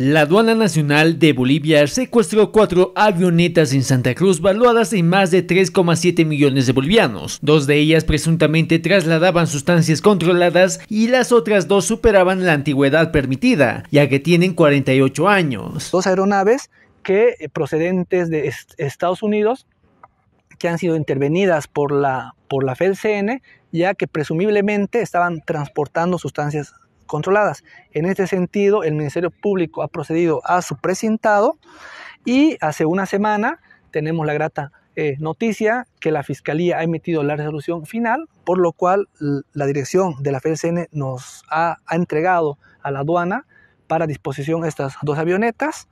La aduana nacional de Bolivia secuestró cuatro avionetas en Santa Cruz valuadas en más de 3,7 millones de bolivianos. Dos de ellas presuntamente trasladaban sustancias controladas y las otras dos superaban la antigüedad permitida, ya que tienen 48 años. Dos aeronaves que eh, procedentes de Estados Unidos que han sido intervenidas por la, por la FELCN, ya que presumiblemente estaban transportando sustancias controladas. En este sentido, el Ministerio Público ha procedido a su presentado y hace una semana tenemos la grata eh, noticia que la Fiscalía ha emitido la resolución final, por lo cual la dirección de la FELCN nos ha, ha entregado a la aduana para disposición estas dos avionetas.